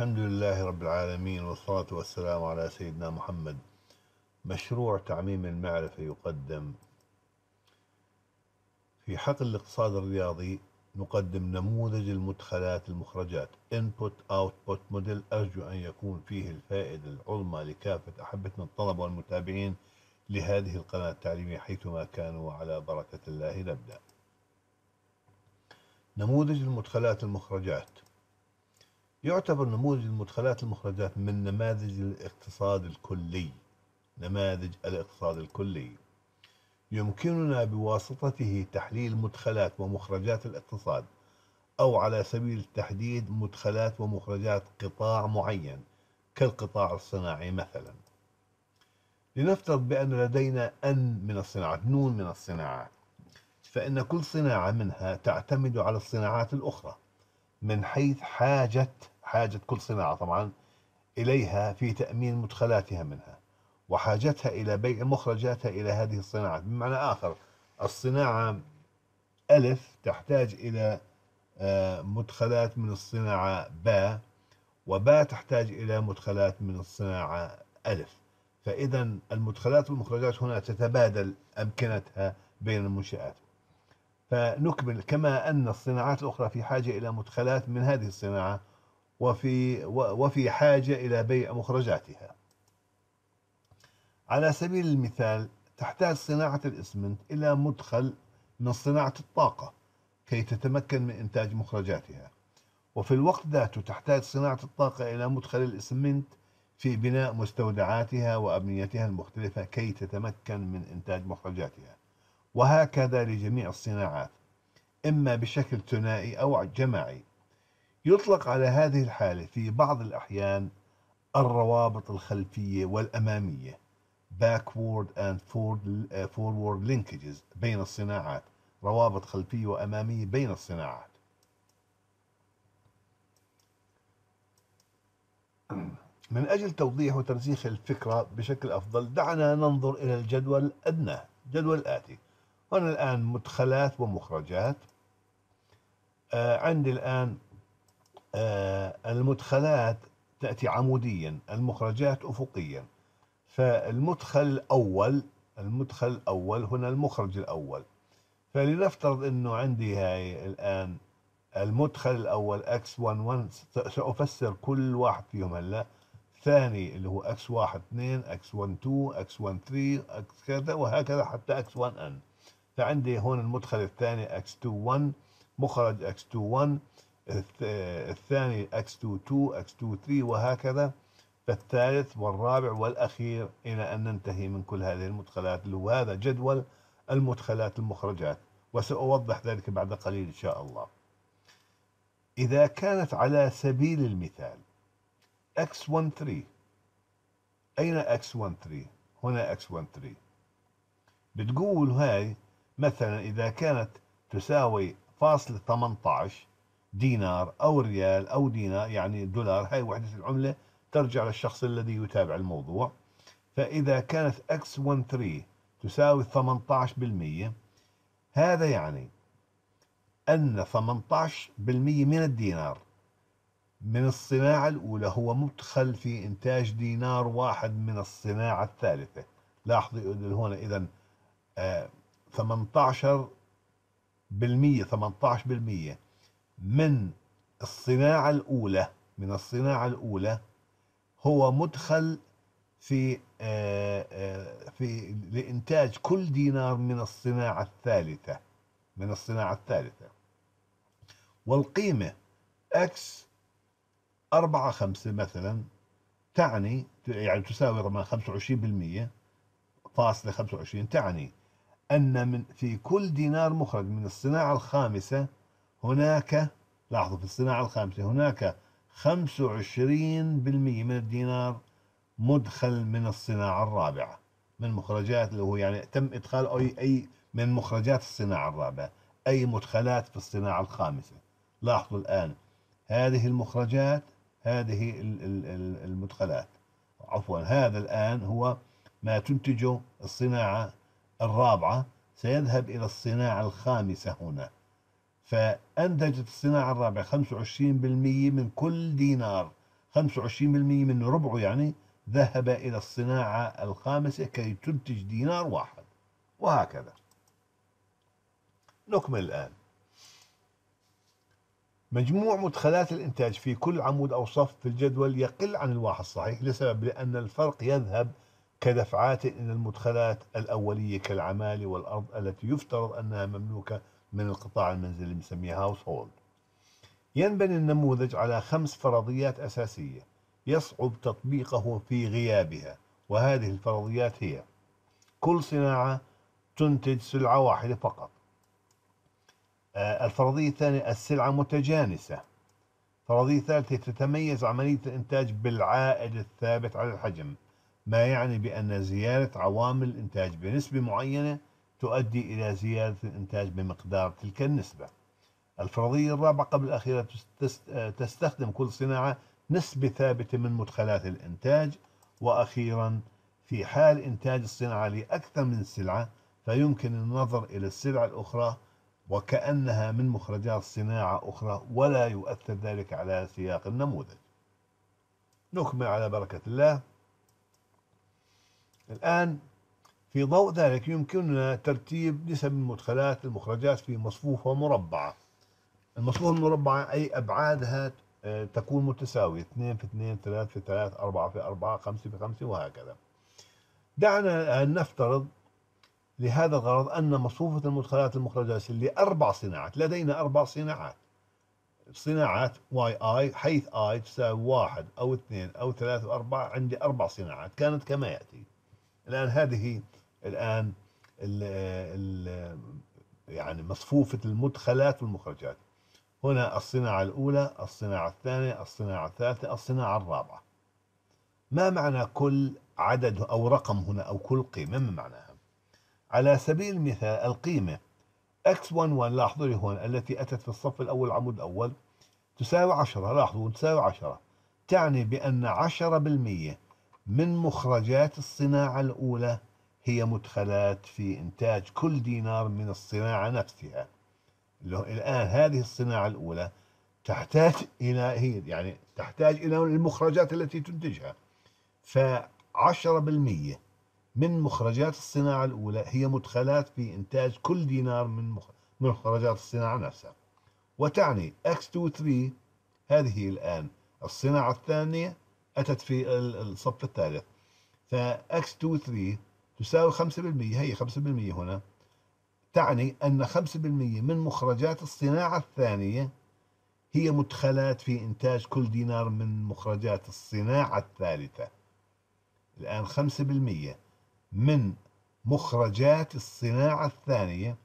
الحمد لله رب العالمين والصلاة والسلام على سيدنا محمد مشروع تعميم المعرفة يقدم في حقل الاقتصاد الرياضي نقدم نموذج المدخلات المخرجات Input Output Model أرجو أن يكون فيه الفائدة العظمى لكافة أحبتنا الطلبة والمتابعين لهذه القناة التعليمية حيثما كانوا على بركة الله نبدأ نموذج المدخلات المخرجات يعتبر نموذج المدخلات المخرجات من نماذج الاقتصاد الكلي نماذج الاقتصاد الكلي يمكننا بواسطته تحليل مدخلات ومخرجات الاقتصاد أو على سبيل التحديد مدخلات ومخرجات قطاع معين كالقطاع الصناعي مثلا لنفترض بأن لدينا أن من الصناعات نون من الصناعات فإن كل صناعة منها تعتمد على الصناعات الأخرى من حيث حاجة حاجة كل صناعة طبعا إليها في تأمين مدخلاتها منها وحاجتها إلى بيع مخرجاتها إلى هذه الصناعة بمعنى آخر الصناعة ألف تحتاج إلى آه، مدخلات من الصناعة باء وباء تحتاج إلى مدخلات من الصناعة ألف فإذا المدخلات والمخرجات هنا تتبادل أمكنتها بين المنشآت فنكمل كما أن الصناعات الأخرى في حاجة إلى مدخلات من هذه الصناعة وفي, وفي حاجة إلى بيع مخرجاتها على سبيل المثال تحتاج صناعة الإسمنت إلى مدخل من صناعة الطاقة كي تتمكن من إنتاج مخرجاتها وفي الوقت ذاته تحتاج صناعة الطاقة إلى مدخل الإسمنت في بناء مستودعاتها وأبنيتها المختلفة كي تتمكن من إنتاج مخرجاتها وهكذا لجميع الصناعات إما بشكل ثنائي أو جماعي يطلق على هذه الحالة في بعض الأحيان الروابط الخلفية والأمامية backward and forward linkages بين الصناعات روابط خلفية وأمامية بين الصناعات من أجل توضيح وترسيخ الفكرة بشكل أفضل دعنا ننظر إلى الجدول الأدنى الجدول الآتي هنا الآن مدخلات ومخرجات آه عندي الآن آه المدخلات تأتي عموديا المخرجات أفقيا فالمدخل الأول المدخل الأول هنا المخرج الأول فلنفترض أنه عندي هاي الآن المدخل الأول X11 سأفسر كل واحد فيهم هلا ثاني اللي هو X12 X12 X13 X كذا وهكذا حتى X1N فعندي هون المدخل الثاني x21 مخرج x21 الثاني x22 x23 وهكذا فالثالث والرابع والأخير إلى أن ننتهي من كل هذه المدخلات اللي هو هذا جدول المدخلات المخرجات وسأوضح ذلك بعد قليل إن شاء الله إذا كانت على سبيل المثال x13 أين x13 هنا x13 بتقول هاي مثلا إذا كانت تساوي فاصل 18 دينار أو ريال أو دينار يعني دولار هاي وحدة العملة ترجع للشخص الذي يتابع الموضوع فإذا كانت X13 تساوي 18% هذا يعني أن 18% من الدينار من الصناعة الأولى هو مدخل في إنتاج دينار واحد من الصناعة الثالثة لاحظوا هنا إذا آه، 18% 18% من الصناعة الأولى من الصناعة الأولى هو مدخل في آه، آه، في لإنتاج كل دينار من الصناعة الثالثة من الصناعة الثالثة والقيمة اكس 4 5 مثلا تعني يعني تساوي طبعا 25% فاصلة 25 تعني أن من في كل دينار مخرج من الصناعة الخامسة هناك لاحظوا في الصناعة الخامسة هناك 25% من الدينار مدخل من الصناعة الرابعة من مخرجات اللي هو يعني تم إدخال أي, أي من مخرجات الصناعة الرابعة أي مدخلات في الصناعة الخامسة لاحظوا الآن هذه المخرجات هذه المدخلات عفوا هذا الآن هو ما تنتجه الصناعة الرابعة سيذهب إلى الصناعة الخامسة هنا فأنتجت الصناعة الرابعة 25% من كل دينار 25% من ربعه يعني ذهب إلى الصناعة الخامسة كي تنتج دينار واحد وهكذا نكمل الآن مجموع مدخلات الإنتاج في كل عمود أو صف في الجدول يقل عن الواحد صحيح لسبب لأن الفرق يذهب كدفعات إلى المدخلات الأولية كالعمال والأرض التي يفترض أنها مملوكة من القطاع المنزلي بنسميها هاوس هولد ينبني النموذج على خمس فرضيات أساسية يصعب تطبيقه في غيابها وهذه الفرضيات هي كل صناعة تنتج سلعة واحدة فقط آه، الفرضية الثانية السلعة متجانسة فرضية الثالثة تتميز عملية الإنتاج بالعائد الثابت على الحجم ما يعني بأن زيادة عوامل الإنتاج بنسبة معينة تؤدي إلى زيادة الإنتاج بمقدار تلك النسبة الفرضية الرابعة قبل الأخيرة تستخدم كل صناعة نسبة ثابتة من مدخلات الإنتاج وأخيرا في حال إنتاج الصناعة لأكثر من سلعة فيمكن النظر إلى السلعة الأخرى وكأنها من مخرجات صناعة أخرى ولا يؤثر ذلك على سياق النموذج نكمل على بركة الله الآن في ضوء ذلك يمكننا ترتيب نسب المدخلات المخرجات في مصفوفة مربعة المصفوفة المربعة أي أبعادها آه، تكون متساوية 2 في 2 3 في 3 4 في 4 5 في 5 وهكذا دعنا الآن نفترض لهذا الغرض أن مصفوفة المدخلات المخرجات لأربع صناعات لدينا أربع صناعات صناعات واي اي حيث اي تساوي واحد أو اثنين أو ثلاثة او اربعة عندي أربع صناعات كانت كما يأتي الآن هذه الآن الـ الـ يعني مصفوفة المدخلات والمخرجات هنا الصناعة الأولى الصناعة الثانية الصناعة الثالثة الصناعة الرابعة ما معنى كل عدد أو رقم هنا أو كل قيمة ما معناها على سبيل المثال القيمة X11 لاحظوا لي هون التي أتت في الصف الأول العمود الأول تساوي 10 لاحظوا تساوي 10 تعني بأن 10% من مخرجات الصناعة الأولى هي مدخلات في إنتاج كل دينار من الصناعة نفسها الآن هذه الصناعة الأولى تحتاج إلى هي يعني تحتاج إلى المخرجات التي تنتجها فعشرة بالمية من مخرجات الصناعة الأولى هي مدخلات في إنتاج كل دينار من مخرجات الصناعة نفسها وتعني X23 هذه الآن الصناعة الثانية أتت في الصف الثالث فأكس 2 3 تساوي 5% هي 5% هنا تعني أن 5% من مخرجات الصناعة الثانية هي مدخلات في إنتاج كل دينار من مخرجات الصناعة الثالثة الآن 5% من مخرجات الصناعة الثانية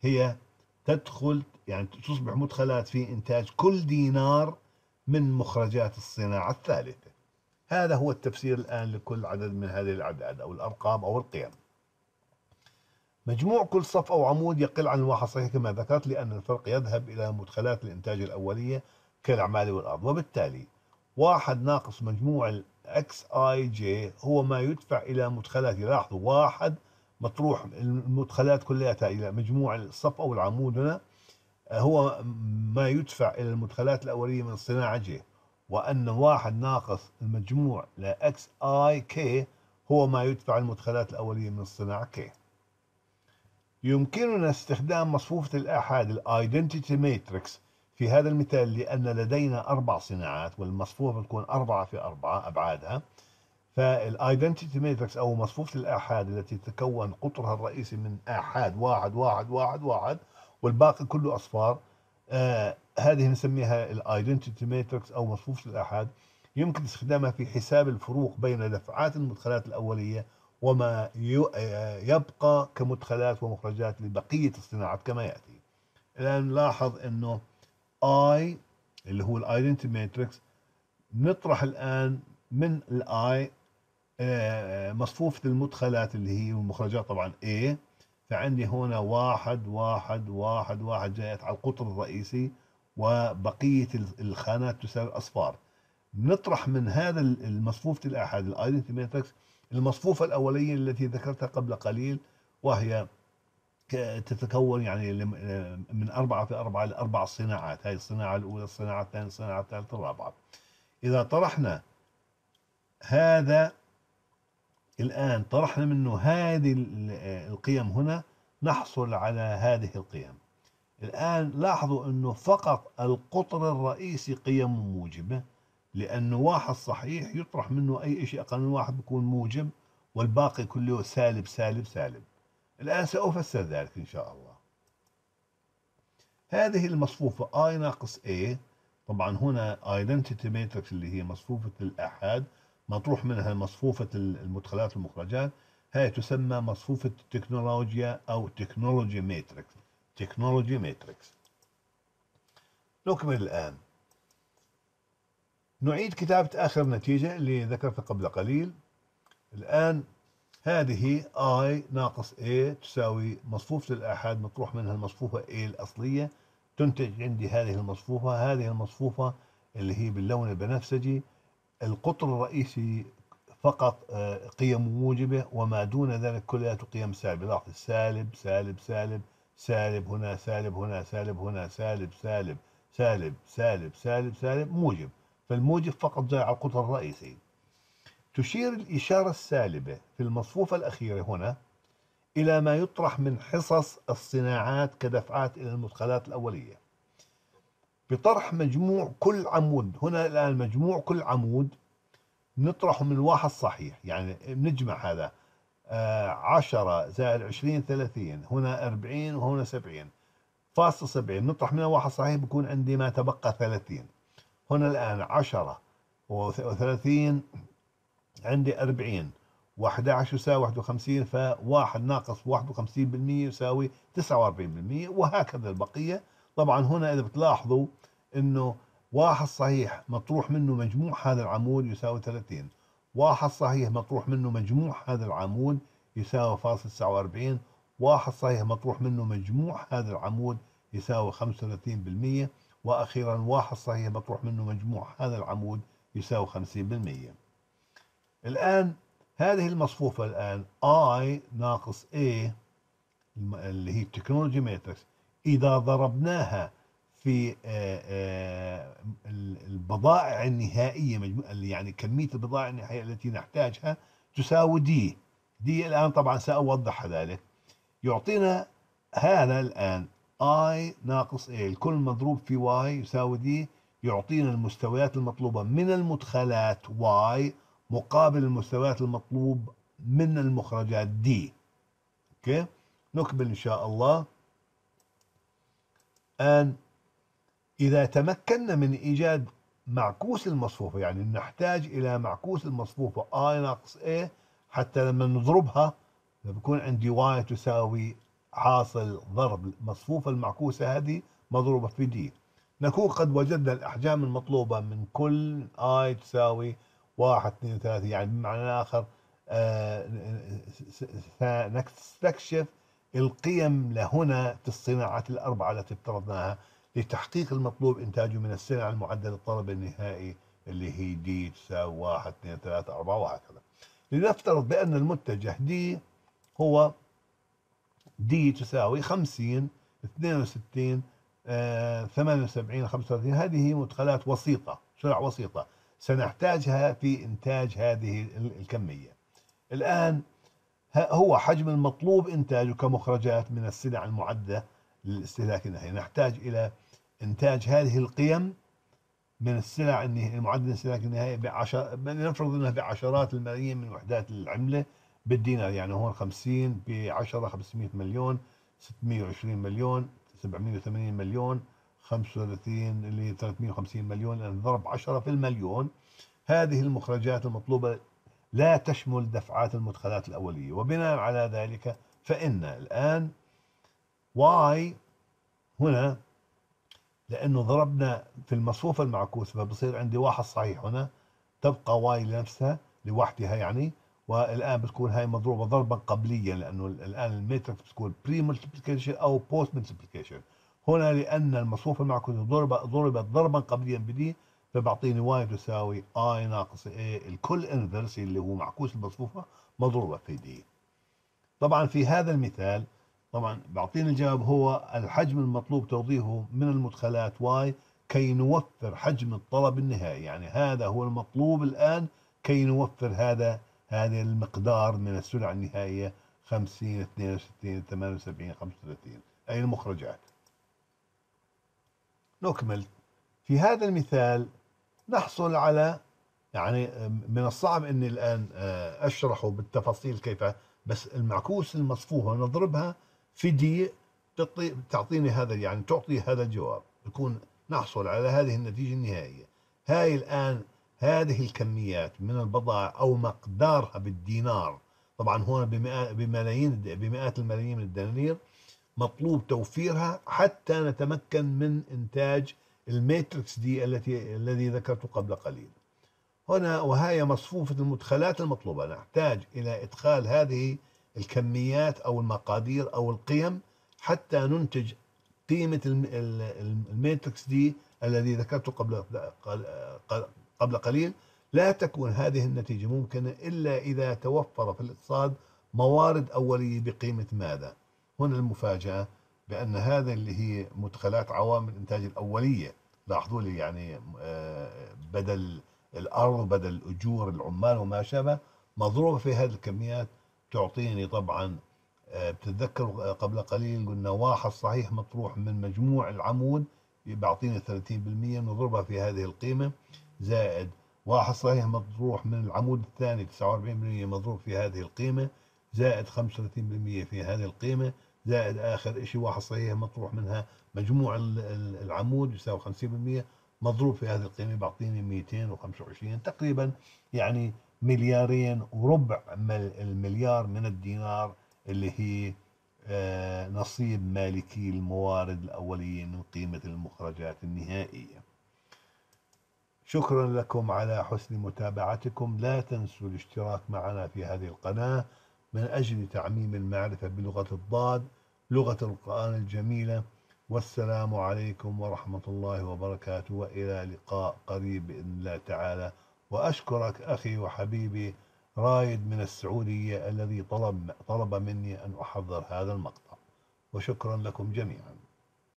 هي تدخل يعني تصبح مدخلات في إنتاج كل دينار من مخرجات الصناعة الثالثة هذا هو التفسير الآن لكل عدد من هذه الأعداد أو الأرقام أو القيم مجموع كل صف أو عمود يقل عن الواحد صحيح كما ذكرت لأن الفرق يذهب إلى مدخلات الإنتاج الأولية كالأعمال والأرض وبالتالي واحد ناقص مجموع الاكس اي جي هو ما يدفع إلى مدخلات لاحظوا واحد مطروح المدخلات كلها إلى مجموع الصف أو العمود هنا هو ما يدفع إلى المدخلات الأولية من صناعة جي وأن واحد ناقص المجموع ل xi k هو ما يدفع المدخلات الأولية من الصناعة k يمكننا استخدام مصفوفة الآحاد الايدنتيتي Matrix في هذا المثال لأن لدينا أربع صناعات والمصفوفة بتكون أربعة في أربعة أبعادها فالايدنتيتي Matrix أو مصفوفة الآحاد التي تتكون قطرها الرئيسي من آحاد واحد واحد واحد واحد والباقي كله أصفار آه هذه نسميها الايدنتيتي ماتريكس او مصفوفة الآحاد يمكن استخدامها في حساب الفروق بين دفعات المدخلات الأولية وما يبقى كمدخلات ومخرجات لبقية الصناعات كما يأتي الآن نلاحظ أنه اي اللي هو الايدنتيتي ماتريكس نطرح الآن من الاي آه، مصفوفة المدخلات اللي هي المخرجات طبعا اي فعندي هنا واحد واحد واحد واحد جاءت على القطر الرئيسي وبقية الخانات تساوي أصفار نطرح من هذا المصفوفة الأحد الايدنتي ماتريكس المصفوفة الأولية التي ذكرتها قبل قليل وهي تتكون يعني من أربعة في أربعة لأربع صناعات هذه الصناعة الأولى الصناعة الثانية الصناعة الثالثة الرابعة إذا طرحنا هذا الآن طرحنا منه هذه القيم هنا نحصل على هذه القيم الآن لاحظوا أنه فقط القطر الرئيسي قيم موجبة لأنه واحد صحيح يطرح منه أي شيء أقل من واحد بيكون موجب والباقي كله سالب سالب سالب الآن سأفسر ذلك إن شاء الله هذه المصفوفة I ناقص A طبعا هنا identity matrix اللي هي مصفوفة الأحاد مطروح منها مصفوفة المدخلات والمخرجات هاي تسمى مصفوفة التكنولوجيا أو تكنولوجي ماتريكس تكنولوجي ماتريكس نكمل الآن نعيد كتابة آخر نتيجة اللي ذكرتها قبل قليل الآن هذه I ناقص A تساوي مصفوفة الآحاد مطروح منها المصفوفة A الأصلية تنتج عندي هذه المصفوفة هذه المصفوفة اللي هي باللون البنفسجي القطر الرئيسي فقط آه، قيم موجبة وما دون ذلك كلها قيم سالبة سالب سالب سالب سالب سالب هنا سالب هنا سالب هنا سالب سالب سالب سالب سالب سالب موجب فالموجب فقط جاي على القطر الرئيسي تشير الإشارة السالبة في المصفوفة الأخيرة هنا إلى ما يطرح من حصص الصناعات كدفعات إلى المدخلات الأولية بطرح مجموع كل عمود هنا الآن مجموع كل عمود نطرحه من واحد صحيح يعني نجمع هذا 10 زائد 20 30 هنا 40 وهنا 70 فاصل 70 نطرح منها واحد صحيح بكون عندي ما تبقى 30 هنا الآن 10 و30 عندي 40 و11 يساوي 51 ف1 ناقص 51% يساوي 49% وهكذا البقية طبعا هنا إذا بتلاحظوا أنه واحد صحيح مطروح منه مجموع هذا العمود يساوي 30 واحد صحيح مطروح منه مجموع هذا العمود يساوي فاصل 49 واحد صحيح مطروح منه مجموع هذا العمود يساوي 35% وأخيرا واحد صحيح مطروح منه مجموع هذا العمود يساوي 50% الآن هذه المصفوفة الآن I ناقص A اللي هي التكنولوجي ماتريكس إذا ضربناها في آه، آه، البضائع النهائية يعني كمية البضائع النهائية التي نحتاجها تساوي دي دي الآن طبعا سأوضح ذلك يعطينا هذا الآن I ناقص A الكل مضروب في Y يساوي دي يعطينا المستويات المطلوبة من المدخلات Y مقابل المستويات المطلوب من المخرجات دي اوكي نكمل إن شاء الله and إذا تمكنا من إيجاد معكوس المصفوفة يعني نحتاج إلى معكوس المصفوفة I ناقص A حتى لما نضربها بكون عندي Y تساوي حاصل ضرب المصفوفة المعكوسة هذه مضروبة في D نكون قد وجدنا الأحجام المطلوبة من كل I تساوي 1 2 3 يعني بمعنى آخر آه سنستكشف القيم لهنا في الصناعات الأربعة التي افترضناها لتحقيق المطلوب إنتاجه من السلع المعدة للطلب النهائي اللي هي دي تساوي 1 2 3 4 وهكذا لنفترض بأن المتجه دي هو دي تساوي 50 62 78 35 هذه مدخلات وسيطة سلع وسيطة سنحتاجها في إنتاج هذه الكمية الآن هو حجم المطلوب إنتاجه كمخرجات من السلع المعدة للاستهلاك النهائي نحتاج إلى إنتاج هذه القيم من السلع المعدل يعني السلع النهائي بعشر لنفرض انها بعشرات الملايين من وحدات العمله بالدينار يعني هون 50 ب 10 500 مليون 620 مليون 780 مليون 35 اللي 350 مليون يعني ضرب 10 في المليون هذه المخرجات المطلوبه لا تشمل دفعات المدخلات الاوليه وبناء على ذلك فان الان واي هنا لأنه ضربنا في المصفوفة المعكوس فبصير عندي واحد صحيح هنا تبقى واي لنفسها لوحدها يعني والآن بتكون هاي مضروبة ضربا قبليا لأنه الآن الماتريكس بتكون بري ملتبليكيشن أو بوست ملتبليكيشن هنا لأن المصفوفة المعكوسة ضربت ضربت ضربا قبليا بدي فبعطيني واي تساوي اي ناقص اي الكل انفرسي اللي هو معكوس المصفوفة مضروبة في دي طبعا في هذا المثال طبعا بعطينا الجواب هو الحجم المطلوب توضيحه من المدخلات واي كي نوفر حجم الطلب النهائي يعني هذا هو المطلوب الآن كي نوفر هذا هذا المقدار من السلع النهائية 50 62 78 35 أي المخرجات نكمل في هذا المثال نحصل على يعني من الصعب أني الآن آه، أشرحه بالتفاصيل كيف بس المعكوس المصفوفة نضربها فدية تعطيني هذا يعني تعطي هذا الجواب يكون نحصل على هذه النتيجة النهائية هاي الآن هذه الكميات من البضائع أو مقدارها بالدينار طبعا هون بملايين بمئات الملايين من الدنانير مطلوب توفيرها حتى نتمكن من إنتاج الماتريكس دي التي الذي ذكرته قبل قليل هنا وهي مصفوفة المدخلات المطلوبة نحتاج إلى إدخال هذه الكميات أو المقادير أو القيم حتى ننتج قيمة الماتريكس دي الذي ذكرته قبل قبل قليل لا تكون هذه النتيجة ممكنة إلا إذا توفر في الاقتصاد موارد أولية بقيمة ماذا هنا المفاجأة بأن هذا اللي هي مدخلات عوامل الإنتاج الأولية لاحظوا لي يعني آه، بدل الأرض بدل أجور العمال وما شابه مضروبة في هذه الكميات تعطيني طبعا آه، بتتذكر آه، قبل قليل قلنا واحد صحيح مطروح من مجموع العمود بيعطيني 30% نضربها في هذه القيمة زائد واحد صحيح مطروح من العمود الثاني 49% مضروب في هذه القيمة زائد 35% في هذه القيمة زائد آخر شيء واحد صحيح مطروح منها مجموع العمود يساوي 50% مضروب في هذه القيمة بيعطيني 225 تقريبا يعني مليارين وربع المليار من الدينار اللي هي آه، نصيب مالكي الموارد الأولية من قيمة المخرجات النهائية شكرا لكم على حسن متابعتكم لا تنسوا الاشتراك معنا في هذه القناة من أجل تعميم المعرفة بلغة الضاد لغة القرآن الجميلة والسلام عليكم ورحمة الله وبركاته وإلى لقاء قريب بإذن الله تعالى وأشكرك أخي وحبيبي رايد من السعودية الذي طلب طلب مني أن أحضر هذا المقطع وشكرا لكم جميعا